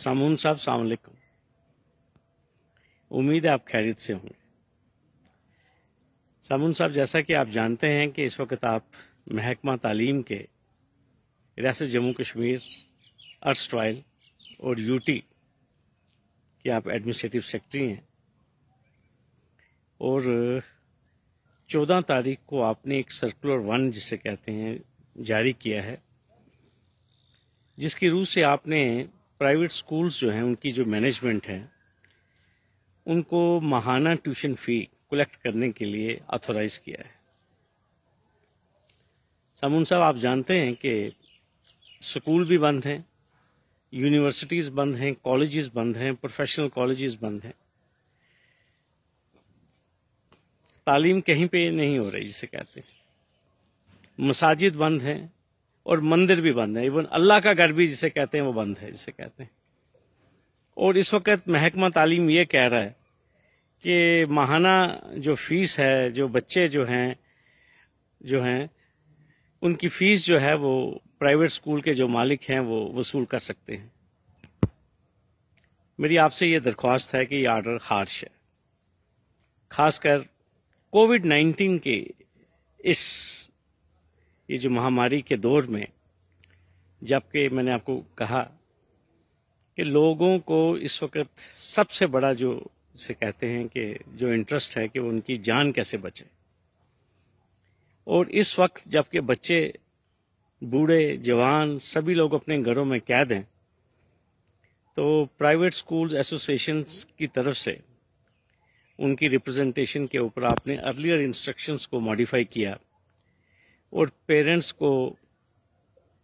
सामून साहब सामकुम उम्मीद है आप खैरियत से होंगे सामून साहब जैसा कि आप जानते हैं कि इस वक्त आप महकमा तालीम के रियासत जम्मू कश्मीर अर्स ट्रायल और यूटी के आप एडमिनिस्ट्रेटिव सेक्रेटरी हैं और चौदह तारीख को आपने एक सर्कुलर वन जिसे कहते हैं जारी किया है जिसकी रूह से आपने प्राइवेट स्कूल्स जो हैं उनकी जो मैनेजमेंट है उनको महाना ट्यूशन फी कलेक्ट करने के लिए ऑथोराइज किया है सामून साहब आप जानते हैं कि स्कूल भी बंद हैं यूनिवर्सिटीज़ बंद हैं कॉलेजेस बंद हैं प्रोफेशनल कॉलेजेस बंद हैं तालीम कहीं पे नहीं हो रही जिसे कहते हैं मसाजिद बंद हैं और मंदिर भी बंद है इवन अल्लाह का घर भी जिसे कहते हैं वो बंद है जिसे कहते हैं और इस वक्त महकमा तालीम ये कह रहा है कि माहाना जो फीस है जो बच्चे जो हैं जो हैं उनकी फीस जो है वो प्राइवेट स्कूल के जो मालिक हैं वो वसूल कर सकते हैं मेरी आपसे ये दरख्वास्त है कि ये आर्डर हार्श है खासकर कोविड नाइन्टीन के इस ये जो महामारी के दौर में जबकि मैंने आपको कहा कि लोगों को इस वक्त सबसे बड़ा जो से कहते हैं कि जो इंटरेस्ट है कि उनकी जान कैसे बचे और इस वक्त जबकि बच्चे बूढ़े जवान सभी लोग अपने घरों में कैद हैं तो प्राइवेट स्कूल्स एसोसिएशंस की तरफ से उनकी रिप्रेजेंटेशन के ऊपर आपने अर्लियर इंस्ट्रक्शंस को मॉडिफाई किया और पेरेंट्स को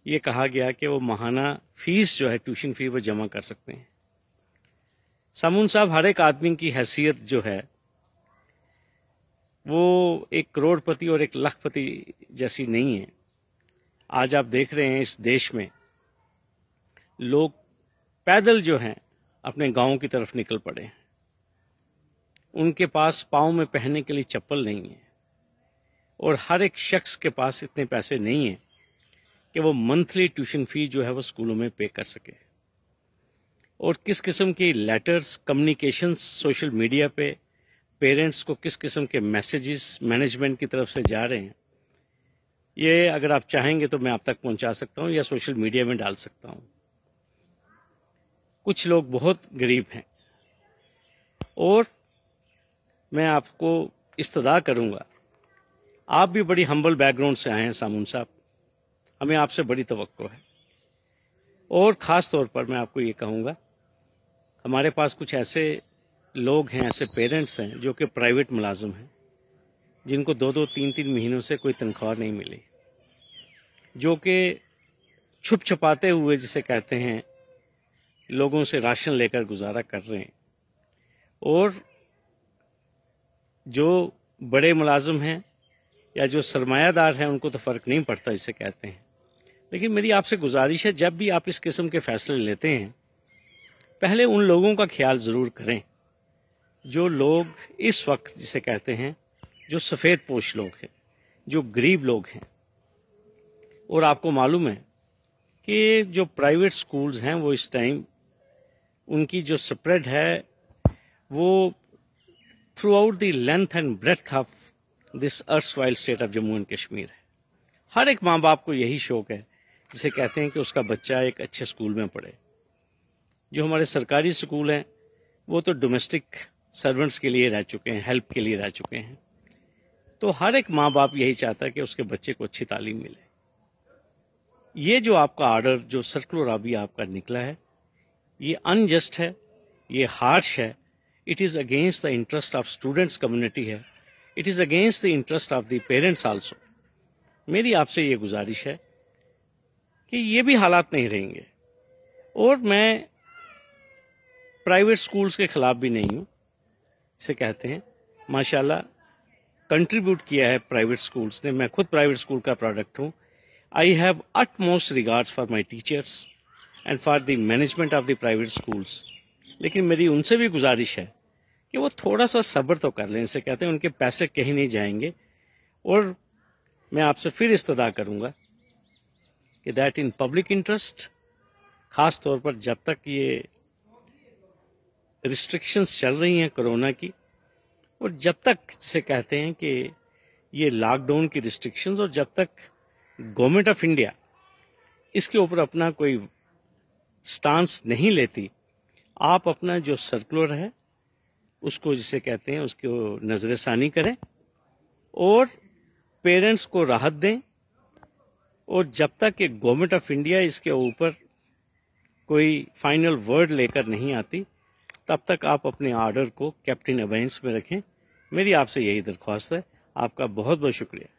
ये कहा गया कि वो महाना फीस जो है ट्यूशन फी वो जमा कर सकते हैं समून साहब हर एक आदमी की हैसियत जो है वो एक करोड़पति और एक लखपति जैसी नहीं है आज आप देख रहे हैं इस देश में लोग पैदल जो हैं अपने गांव की तरफ निकल पड़े हैं उनके पास पाँव में पहनने के लिए चप्पल नहीं है और हर एक शख्स के पास इतने पैसे नहीं हैं कि वो मंथली ट्यूशन फीस जो है वो स्कूलों में पे कर सके और किस किस्म की लेटर्स कम्युनिकेशंस सोशल मीडिया पे पेरेंट्स को किस किस्म के मैसेजेस मैनेजमेंट की तरफ से जा रहे हैं ये अगर आप चाहेंगे तो मैं आप तक पहुंचा सकता हूं या सोशल मीडिया में डाल सकता हूं कुछ लोग बहुत गरीब हैं और मैं आपको इस्तदा करूंगा आप भी बड़ी हम्बल बैकग्राउंड से आए हैं सामून साहब हमें आपसे बड़ी तो है और ख़ास तौर पर मैं आपको ये कहूँगा हमारे पास कुछ ऐसे लोग हैं ऐसे पेरेंट्स हैं जो कि प्राइवेट मुलाजम हैं जिनको दो दो तीन तीन महीनों से कोई तनख्वाह नहीं मिली जो कि छुप छुपाते हुए जिसे कहते हैं लोगों से राशन लेकर गुजारा कर रहे हैं और जो बड़े मुलाजम हैं या जो सरमायादार हैं उनको तो फ़र्क नहीं पड़ता इसे कहते हैं लेकिन मेरी आपसे गुजारिश है जब भी आप इस किस्म के फैसले लेते हैं पहले उन लोगों का ख्याल ज़रूर करें जो लोग इस वक्त जिसे कहते हैं जो सफ़ेद पोश लोग हैं जो गरीब लोग हैं और आपको मालूम है कि जो प्राइवेट स्कूल्स हैं वो इस टाइम उनकी जो स्प्रेड है वो throughout the length and breadth of this earth wild state of Jammu and Kashmir है हर एक माँ बाप को यही शौक है जिसे कहते हैं कि उसका बच्चा एक अच्छे स्कूल में पढ़े जो हमारे सरकारी स्कूल हैं वो तो डोमेस्टिक सर्वेंट्स के लिए रह चुके हैं हेल्प के लिए रह चुके हैं तो हर एक माँ बाप यही चाहता है कि उसके बच्चे को अच्छी तालीम मिले ये जो आपका आर्डर जो सर्कुलर अभी आपका निकला है ये अनजस्ट है ये हार्श है it is against the interest of students community है it is against the interest of the parents also मेरी आपसे ये गुजारिश है कि ये भी हालात नहीं रहेंगे और मैं प्राइवेट स्कूल्स के ख़िलाफ़ भी नहीं हूँ इसे कहते हैं माशाल्लाह कंट्रीब्यूट किया है प्राइवेट स्कूल्स ने मैं खुद प्राइवेट स्कूल का प्रोडक्ट हूँ I have utmost regards for my teachers and for the management of the private schools लेकिन मेरी उनसे भी गुजारिश है कि वो थोड़ा सा सब्र तो कर लें इसे कहते हैं उनके पैसे कहीं नहीं जाएंगे और मैं आपसे फिर इस्तदा करूंगा कि दैट इन पब्लिक इंटरेस्ट खास तौर पर जब तक ये रिस्ट्रिक्शंस चल रही हैं कोरोना की और जब तक से कहते हैं कि ये लॉकडाउन की रिस्ट्रिक्शंस और जब तक गवर्नमेंट ऑफ इंडिया इसके ऊपर अपना कोई स्टांस नहीं लेती आप अपना जो सर्कुलर है उसको जिसे कहते हैं उसको नजर षानी करें और पेरेंट्स को राहत दें और जब तक कि गवर्नमेंट ऑफ इंडिया इसके ऊपर कोई फाइनल वर्ड लेकर नहीं आती तब तक आप अपने ऑर्डर को कैप्टन अबेंस में रखें मेरी आपसे यही दरख्वास्त है आपका बहुत बहुत शुक्रिया